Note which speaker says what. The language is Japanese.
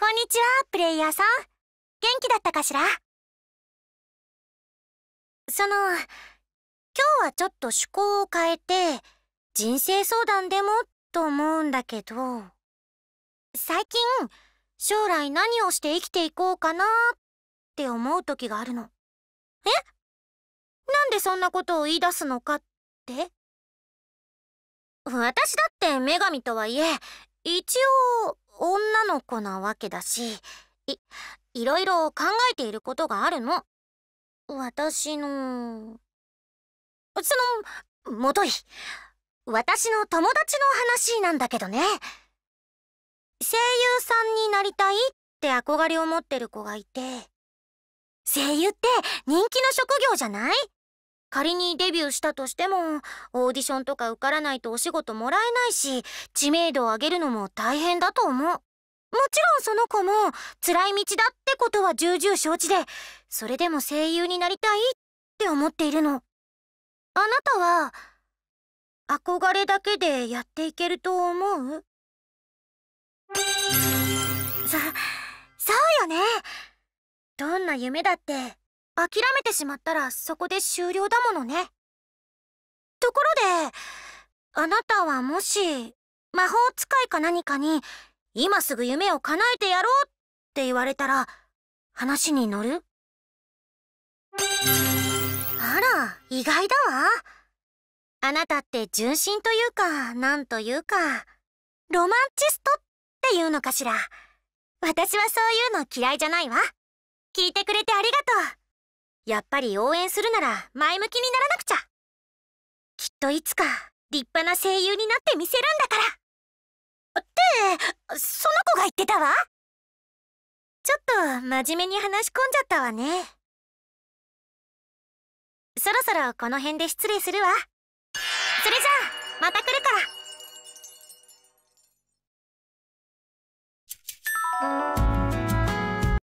Speaker 1: こんにちは、プレイヤーさん。元気だったかしらその、今日はちょっと趣向を変えて、人生相談でもと思うんだけど、最近、将来何をして生きていこうかなって思う時があるの。えなんでそんなことを言い出すのかって私だって女神とはいえ、一応、女の子なわけだしいいろいろ考えていることがあるの私のそのもとい私の友達の話なんだけどね声優さんになりたいって憧れを持ってる子がいて声優って人気の職業じゃない仮にデビューしたとしてもオーディションとか受からないとお仕事もらえないし知名度を上げるのも大変だと思うもちろんその子も辛い道だってことは重々承知でそれでも声優になりたいって思っているのあなたは憧れだけでやっていけると思うそそうよねどんな夢だって諦めてしまったらそこで終了だものね。ところで、あなたはもし、魔法使いか何かに、今すぐ夢を叶えてやろうって言われたら、話に乗るあら、意外だわ。あなたって純真というか、なんというか、ロマンチストっていうのかしら。私はそういうの嫌いじゃないわ。聞いてくれてありがとう。やっぱり応援するなら前向きにならなくちゃきっといつか立派な声優になってみせるんだからってその子が言ってたわちょっと真面目に話し込んじゃったわねそろそろこの辺で失礼するわそれじゃあまた来るから